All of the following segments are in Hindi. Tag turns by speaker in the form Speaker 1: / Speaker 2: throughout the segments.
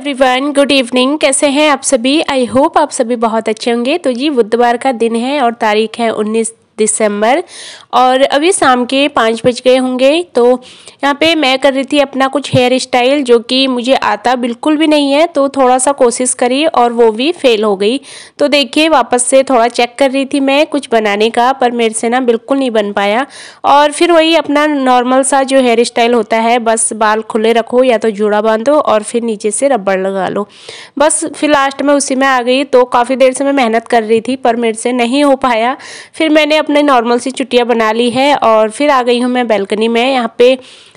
Speaker 1: एवरीवन गुड इवनिंग कैसे हैं आप सभी आई होप आप सभी बहुत अच्छे होंगे तो जी बुधवार का दिन है और तारीख है 19 दिसंबर और अभी शाम के पाँच बज गए होंगे तो यहाँ पे मैं कर रही थी अपना कुछ हेयर स्टाइल जो कि मुझे आता बिल्कुल भी नहीं है तो थोड़ा सा कोशिश करी और वो भी फेल हो गई तो देखिए वापस से थोड़ा चेक कर रही थी मैं कुछ बनाने का पर मेरे से ना बिल्कुल नहीं बन पाया और फिर वही अपना नॉर्मल सा जो हेयर स्टाइल होता है बस बाल खुले रखो या तो जूड़ा बांधो और फिर नीचे से रबड़ लगा लो बस फिर लास्ट में उसी में आ गई तो काफ़ी देर से मैं मेहनत कर रही थी पर मेरे से नहीं हो पाया फिर मैंने अपने नॉर्मल सी चुटिया बना ली है और फिर आ गई हूँ मैं बैल्कनी में यहाँ पे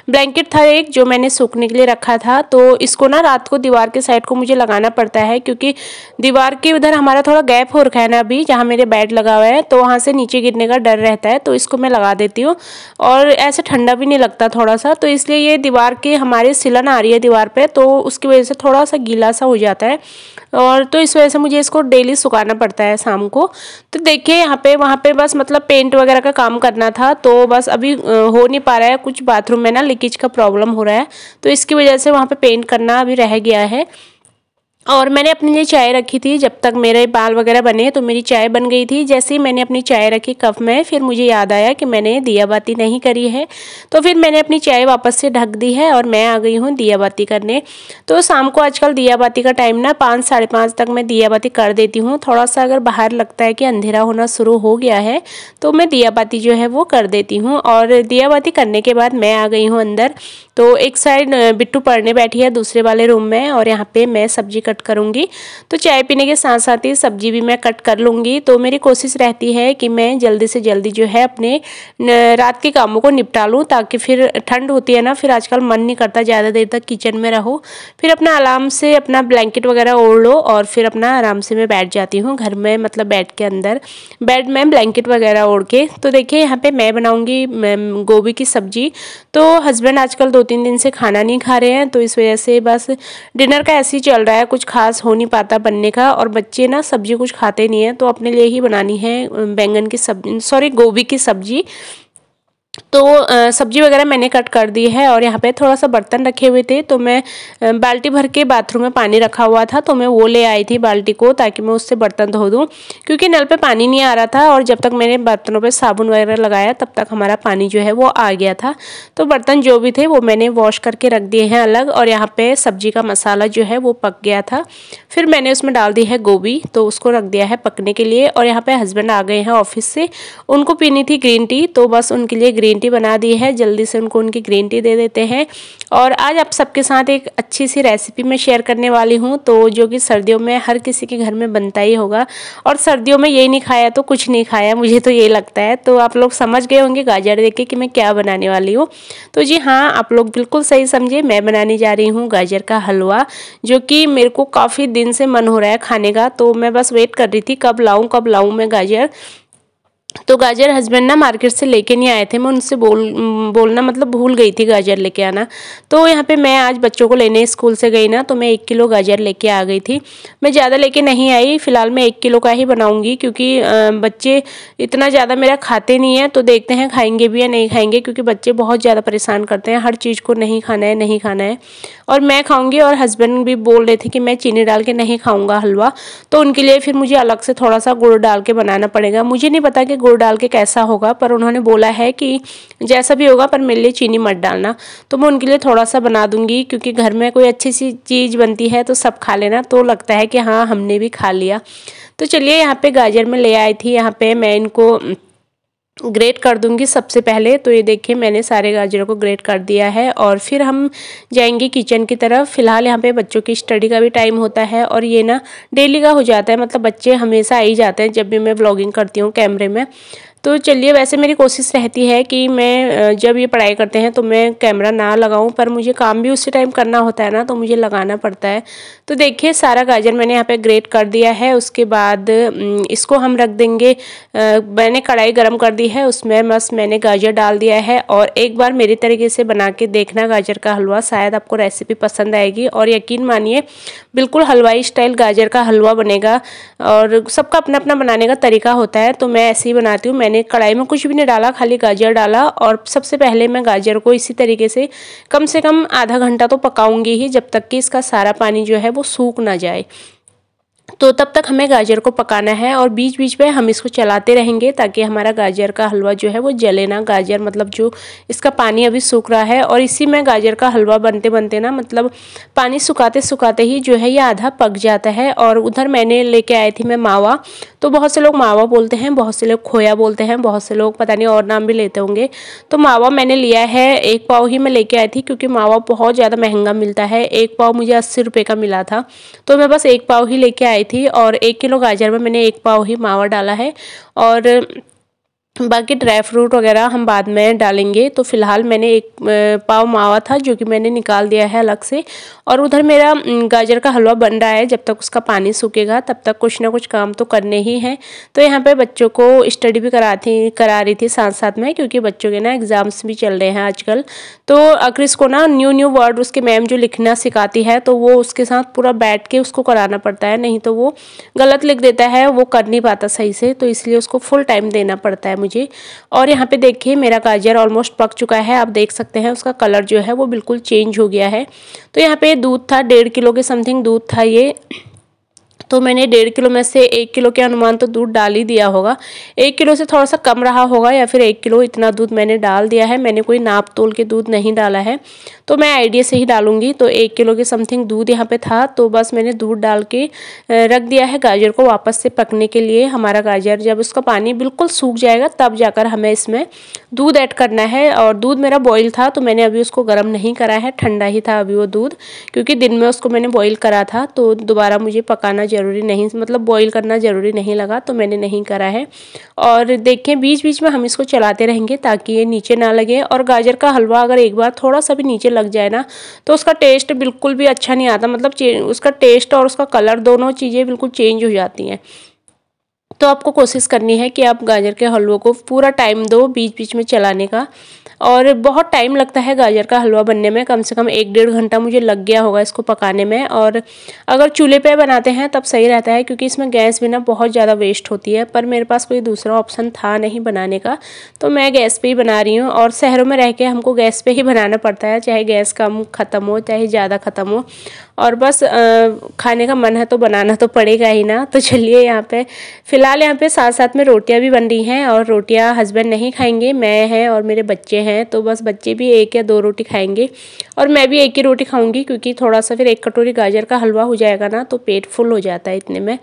Speaker 1: ब्लैंकेट था एक जो मैंने सूखने के लिए रखा था तो इसको ना रात को दीवार के साइड को मुझे लगाना पड़ता है क्योंकि दीवार के उधर हमारा थोड़ा गैप हो रखा है ना अभी जहाँ मेरे बेड लगा हुआ है तो वहाँ से नीचे गिरने का डर रहता है तो इसको मैं लगा देती हूँ और ऐसे ठंडा भी नहीं लगता थोड़ा सा तो इसलिए ये दीवार के हमारे सिलन आ रही है दीवार पर तो उसकी वजह से थोड़ा सा गीला सा हो जाता है और तो इस वजह से मुझे इसको डेली सुखाना पड़ता है शाम को तो देखिए यहाँ पे वहाँ पे बस मतलब पेंट वगैरह का काम करना था तो बस अभी हो नहीं पा रहा है कुछ बाथरूम में ना लीकेज का प्रॉब्लम हो रहा है तो इसकी वजह से वहाँ पर पेंट करना अभी रह गया है और मैंने अपने लिए चाय रखी थी जब तक मेरे बाल वगैरह बने तो मेरी चाय बन गई थी जैसे ही मैंने अपनी चाय रखी कप में फिर मुझे याद आया कि मैंने दियाबाती नहीं करी है तो फिर मैंने अपनी चाय वापस से ढक दी है और मैं आ गई हूँ दियाबाती करने तो शाम को आजकल दियाबाती का टाइम ना पाँच साढ़े पाँच तक मैं दियाबाती कर देती हूँ थोड़ा सा अगर बाहर लगता है कि अंधेरा होना शुरू हो गया है तो मैं दियाबाती जो है वो कर देती हूँ और दियाबाती करने के बाद मैं आ गई हूँ अंदर तो एक साइड बिट्टू पढ़ने बैठी है दूसरे वाले रूम में और यहाँ पर मैं सब्जी कट करूँगी तो चाय पीने के साथ साथ ही सब्जी भी मैं कट कर लूँगी तो मेरी कोशिश रहती है कि मैं जल्दी से जल्दी जो है अपने रात के कामों को निपटा लूँ ताकि फिर ठंड होती है ना फिर आजकल मन नहीं करता ज़्यादा देर तक किचन में रहो फिर अपना आराम से अपना ब्लैंकेट वगैरह ओढ़ लो और फिर अपना आराम से मैं बैठ जाती हूँ घर में मतलब बेड के अंदर बेड में ब्लैंकेट वगैरह ओढ़ के तो देखिए यहाँ पे मैं बनाऊँगी गोभी की सब्जी तो हस्बैंड आजकल दो तीन दिन से खाना नहीं खा रहे हैं तो इस वजह से बस डिनर का ऐसे ही चल रहा है कुछ कुछ खास हो नहीं पाता बनने का और बच्चे ना सब्जी कुछ खाते नहीं है तो अपने लिए ही बनानी है बैंगन की सब्जी सॉरी गोभी की सब्जी तो सब्जी वगैरह मैंने कट कर दी है और यहाँ पे थोड़ा सा बर्तन रखे हुए थे तो मैं बाल्टी भर के बाथरूम में पानी रखा हुआ था तो मैं वो ले आई थी बाल्टी को ताकि मैं उससे बर्तन धो दूँ क्योंकि नल पर पानी नहीं आ रहा था और जब तक मैंने बर्तनों पर साबुन वगैरह लगाया तब तक हमारा पानी जो है वो आ गया था तो बर्तन जो भी थे वो मैंने वॉश करके रख दिए हैं अलग और यहाँ पर सब्जी का मसाला जो है वो पक गया था फिर मैंने उसमें डाल दी है गोभी तो उसको रख दिया है पकने के लिए और यहाँ पे हस्बैंड आ गए हैं ऑफिस से उनको पीनी थी ग्रीन टी तो बस उनके लिए ग्रीन टी बना दी है जल्दी से उनको उनकी ग्रीन टी दे देते हैं और आज आप सबके साथ एक अच्छी सी रेसिपी मैं शेयर करने वाली हूँ तो जो कि सर्दियों में हर किसी के घर में बनता ही होगा और सर्दियों में यही नहीं खाया तो कुछ नहीं खाया मुझे तो यही लगता है तो आप लोग समझ गए होंगे गाजर देख के कि मैं क्या बनाने वाली हूँ तो जी हाँ आप लोग बिल्कुल सही समझे मैं बनाने जा रही हूँ गाजर का हलवा जो कि मेरे को काफ़ी दिन से मन हो रहा है खाने का तो मैं बस वेट कर रही थी कब लाऊँ कब लाऊँ मैं गाजर तो गाजर हस्बैंड ना मार्केट से लेके नहीं आए थे मैं उनसे बोल बोलना मतलब भूल गई थी गाजर लेके आना तो यहाँ पे मैं आज बच्चों को लेने स्कूल से गई ना तो मैं एक किलो गाजर लेके आ गई थी मैं ज़्यादा लेके नहीं आई फ़िलहाल मैं एक किलो का ही बनाऊँगी क्योंकि बच्चे इतना ज़्यादा मेरा खाते नहीं है तो देखते हैं खाएंगे भी या नहीं खाएंगे क्योंकि बच्चे बहुत ज़्यादा परेशान करते हैं हर चीज़ को नहीं खाना है नहीं खाना है और मैं खाऊँगी और हस्बैंड भी बोल रहे थे कि मैं चीनी डाल के नहीं खाऊँगा हलवा तो उनके लिए फिर मुझे अलग से थोड़ा सा गुड़ डाल के बनाना पड़ेगा मुझे नहीं पता कि गुड़ डाल के कैसा होगा पर उन्होंने बोला है कि जैसा भी होगा पर मेरे लिए चीनी मत डालना तो मैं उनके लिए थोड़ा सा बना दूंगी क्योंकि घर में कोई अच्छी सी चीज़ बनती है तो सब खा लेना तो लगता है कि हाँ हमने भी खा लिया तो चलिए यहाँ पे गाजर में ले आई थी यहाँ पे मैं इनको ग्रेट कर दूंगी सबसे पहले तो ये देखिए मैंने सारे गाजरों को ग्रेट कर दिया है और फिर हम जाएंगे किचन की तरफ फ़िलहाल यहाँ पे बच्चों की स्टडी का भी टाइम होता है और ये ना डेली का हो जाता है मतलब बच्चे हमेशा आ ही जाते हैं जब भी मैं ब्लॉगिंग करती हूँ कैमरे में तो चलिए वैसे मेरी कोशिश रहती है कि मैं जब ये पढ़ाई करते हैं तो मैं कैमरा ना लगाऊं पर मुझे काम भी उसी टाइम करना होता है ना तो मुझे लगाना पड़ता है तो देखिए सारा गाजर मैंने यहाँ पे ग्रेट कर दिया है उसके बाद इसको हम रख देंगे मैंने कढ़ाई गर्म कर दी है उसमें बस मैंने गाजर डाल दिया है और एक बार मेरी तरीके से बना के देखना गाजर का हलवा शायद आपको रेसिपी पसंद आएगी और यकीन मानिए बिल्कुल हलवाई स्टाइल गाजर का हलवा बनेगा और सबका अपना अपना बनाने का तरीका होता है तो मैं ऐसे ही बनाती हूँ मैंने मैंने कढ़ाई में कुछ भी नहीं डाला खाली गाजर डाला और सबसे पहले मैं गाजर को इसी तरीके से कम से कम आधा घंटा तो पकाऊंगी ही जब तक कि इसका सारा पानी जो है वो सूख ना जाए तो तब तक हमें गाजर को पकाना है और बीच बीच में हम इसको चलाते रहेंगे ताकि हमारा गाजर का हलवा जो है वो जले ना गाजर मतलब जो इसका पानी अभी सूख रहा है और इसी में गाजर का हलवा बनते बनते ना मतलब पानी सुखाते सुखाते ही जो है ये आधा पक जाता है और उधर मैंने लेके आई थी मैं मावा तो बहुत से लोग मावा बोलते हैं बहुत से लोग खोया बोलते हैं बहुत से लोग पता नहीं और नाम भी लेते होंगे तो मावा मैंने लिया है एक पाव ही मैं लेके आई थी क्योंकि मावा बहुत ज़्यादा महंगा मिलता है एक पाव मुझे अस्सी रुपये का मिला था तो मैं बस एक पाव ही लेके आई थी और एक किलो गाजर में मैंने एक पाव ही मावा डाला है और बाकी ड्राई फ्रूट वगैरह हम बाद में डालेंगे तो फ़िलहाल मैंने एक पाव मावा था जो कि मैंने निकाल दिया है अलग से और उधर मेरा गाजर का हलवा बन रहा है जब तक उसका पानी सूखेगा तब तक कुछ ना कुछ काम तो करने ही हैं तो यहाँ पे बच्चों को स्टडी भी कराती करा रही थी साथ साथ में क्योंकि बच्चों के ना एग्ज़ाम्स भी चल रहे हैं आजकल तो अक्रिस को ना न्यू न्यू वर्ड उसके मैम जो लिखना सिखाती है तो वो उसके साथ पूरा बैठ के उसको कराना पड़ता है नहीं तो वो गलत लिख देता है वो कर नहीं पाता सही से तो इसलिए उसको फुल टाइम देना पड़ता है मुझे और यहाँ पे देखिए मेरा गाजर ऑलमोस्ट पक चुका है आप देख सकते हैं उसका कलर जो है वो बिल्कुल चेंज हो गया है तो यहाँ पे दूध था डेढ़ किलो के समथिंग दूध था ये तो मैंने डेढ़ किलो में से एक किलो के अनुमान तो दूध डाल ही दिया होगा एक किलो से थोड़ा सा कम रहा होगा या फिर एक किलो इतना दूध मैंने डाल दिया है मैंने कोई नाप तोल के दूध नहीं डाला है तो मैं आइडिया से ही डालूंगी तो एक किलो के समथिंग दूध यहाँ पे था तो बस मैंने दूध डाल के रख दिया है गाजर को वापस से पकने के लिए हमारा गाजर जब उसका पानी बिल्कुल सूख जाएगा तब जाकर हमें इसमें दूध ऐड करना है और दूध मेरा बॉयल था तो मैंने अभी उसको गर्म नहीं करा है ठंडा ही था अभी वो दूध क्योंकि दिन में उसको मैंने बॉयल करा था तो दोबारा मुझे पकाना ज़रूरी नहीं मतलब बॉयल करना ज़रूरी नहीं लगा तो मैंने नहीं करा है और देखें बीच बीच में हम इसको चलाते रहेंगे ताकि ये नीचे ना लगे और गाजर का हलवा अगर एक बार थोड़ा सा भी नीचे लग जाए ना तो उसका टेस्ट बिल्कुल भी अच्छा नहीं आता मतलब उसका टेस्ट और उसका कलर दोनों चीज़ें बिल्कुल चेंज हो जाती हैं तो आपको कोशिश करनी है कि आप गाजर के हलवे को पूरा टाइम दो बीच बीच में चलाने का और बहुत टाइम लगता है गाजर का हलवा बनने में कम से कम एक डेढ़ घंटा मुझे लग गया होगा इसको पकाने में और अगर चूल्हे पे बनाते हैं तब सही रहता है क्योंकि इसमें गैस भी ना बहुत ज़्यादा वेस्ट होती है पर मेरे पास कोई दूसरा ऑप्शन था नहीं बनाने का तो मैं गैस पर ही बना रही हूँ और शहरों में रह के हमको गैस पर ही बनाना पड़ता है चाहे गैस कम ख़त्म हो चाहे ज़्यादा ख़त्म हो और बस खाने का मन है तो बनाना तो पड़ेगा ही ना तो चलिए यहाँ पे फ़िलहाल यहाँ पे साथ साथ में रोटियाँ भी बन रही हैं और रोटियाँ हस्बैंड नहीं खाएंगे मैं हैं और मेरे बच्चे हैं तो बस बच्चे भी एक या दो रोटी खाएंगे और मैं भी एक ही रोटी खाऊंगी क्योंकि थोड़ा सा फिर एक कटोरी गाजर का हलवा हो जाएगा ना तो पेट फुल हो जाता है इतने में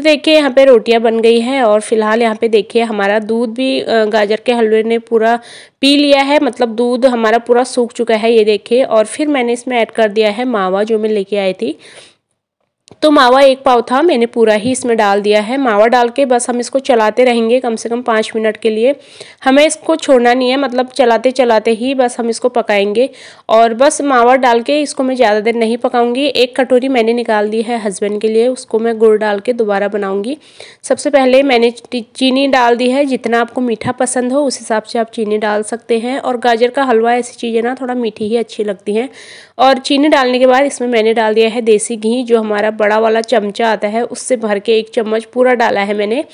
Speaker 1: तो देखिए यहाँ पे रोटियाँ बन गई है और फिलहाल यहाँ पे देखिए हमारा दूध भी गाजर के हलवे ने पूरा पी लिया है मतलब दूध हमारा पूरा सूख चुका है ये देखिए और फिर मैंने इसमें ऐड कर दिया है मावा जो मैं लेके आई थी तो मावा एक पाव था मैंने पूरा ही इसमें डाल दिया है मावा डाल के बस हम इसको चलाते रहेंगे कम से कम पाँच मिनट के लिए हमें इसको छोड़ना नहीं है मतलब चलाते चलाते ही बस हम इसको पकाएंगे और बस मावा डाल के इसको मैं ज़्यादा देर नहीं पकाऊंगी एक कटोरी मैंने निकाल दी है हस्बैंड के लिए उसको मैं गुड़ डाल के दोबारा बनाऊँगी सबसे पहले मैंने चीनी डाल दी है जितना आपको मीठा पसंद हो उस हिसाब से आप चीनी डाल सकते हैं और गाजर का हलवा ऐसी चीज़ें ना थोड़ा मीठी ही अच्छी लगती हैं और चीनी डालने के बाद इसमें मैंने डाल दिया है देसी घी जो हमारा बड़ा वाला चमचा आता है उससे भर के एक चम्मच पूरा डाला है मैंने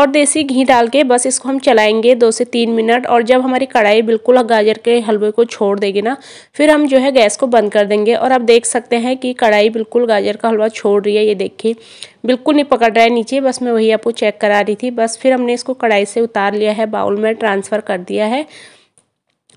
Speaker 1: और देसी घी डाल के बस इसको हम चलाएंगे दो से तीन मिनट और जब हमारी कढ़ाई बिल्कुल गाजर के हलवे को छोड़ देगी ना फिर हम जो है गैस को बंद कर देंगे और आप देख सकते हैं कि कढ़ाई बिल्कुल गाजर का हलवा छोड़ रही है ये देखिए बिल्कुल नहीं पकड़ रहा है नीचे बस मैं वही आपको चेक करा रही थी बस फिर हमने इसको कढ़ाई से उतार लिया है बाउल में ट्रांसफ़र कर दिया है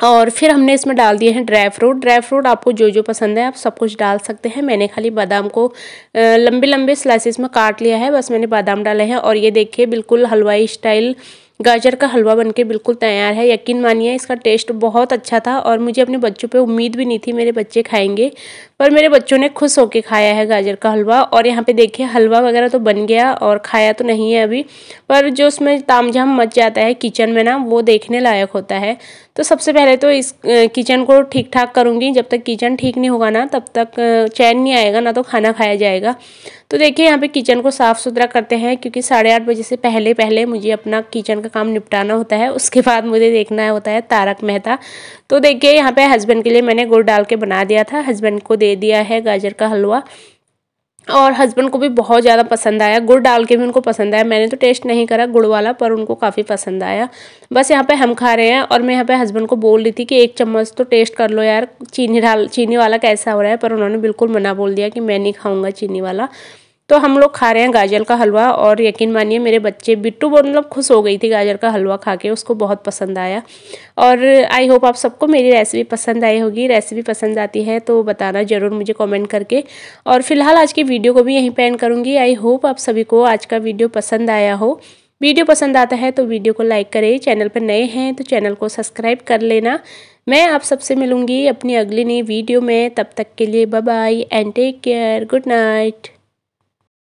Speaker 1: और फिर हमने इसमें डाल दिए हैं ड्राई फ्रूट ड्राई फ्रूट आपको जो जो पसंद है आप सब कुछ डाल सकते हैं मैंने खाली बादाम को लंबे लंबे स्लाइसिस में काट लिया है बस मैंने बादाम डाले हैं और ये देखिए बिल्कुल हलवाई स्टाइल गाजर का हलवा बनके बिल्कुल तैयार है यकीन मानिए इसका टेस्ट बहुत अच्छा था और मुझे अपने बच्चों पे उम्मीद भी नहीं थी मेरे बच्चे खाएंगे पर मेरे बच्चों ने खुश होकर खाया है गाजर का हलवा और यहाँ पे देखिए हलवा वगैरह तो बन गया और खाया तो नहीं है अभी पर जो उसमें तामझाम मच जाता है किचन में ना वो देखने लायक होता है तो सबसे पहले तो इस किचन को ठीक ठाक करूँगी जब तक किचन ठीक नहीं होगा ना तब तक चैन नहीं आएगा ना तो खाना खाया जाएगा तो देखिए यहाँ पे किचन को साफ़ सुथरा करते हैं क्योंकि साढ़े आठ बजे से पहले पहले मुझे अपना किचन का काम निपटाना होता है उसके बाद मुझे देखना होता है तारक मेहता तो देखिए यहाँ पे हस्बैंड के लिए मैंने गुड़ डाल के बना दिया था हस्बैंड को दे दिया है गाजर का हलवा और हस्बैंड को भी बहुत ज़्यादा पसंद आया गुड़ डाल के भी उनको पसंद आया मैंने तो टेस्ट नहीं करा गुड़ वाला पर उनको काफ़ी पसंद आया बस यहाँ पे हम खा रहे हैं और मैं यहाँ पे हस्बैंड को बोल रही थी कि एक चम्मच तो टेस्ट कर लो यार चीनी डाल चीनी वाला कैसा हो रहा है पर उन्होंने बिल्कुल मना बोल दिया कि मैं नहीं खाऊँगा चीनी वाला तो हम लोग खा रहे हैं गाजर का हलवा और यकीन मानिए मेरे बच्चे बिट्टू बहुत मतलब खुश हो गई थी गाजर का हलवा खा के उसको बहुत पसंद आया और आई होप आप सबको मेरी रेसिपी पसंद आई होगी रेसिपी पसंद आती है तो बताना ज़रूर मुझे कमेंट करके और फिलहाल आज की वीडियो को भी यहीं पेंड एंड करूँगी आई होप आप सभी को आज का वीडियो पसंद आया हो वीडियो पसंद आता है तो वीडियो को लाइक करें चैनल पर नए हैं तो चैनल को सब्सक्राइब कर लेना मैं आप सबसे मिलूँगी अपनी अगली नई वीडियो में तब तक के लिए bye and take care good night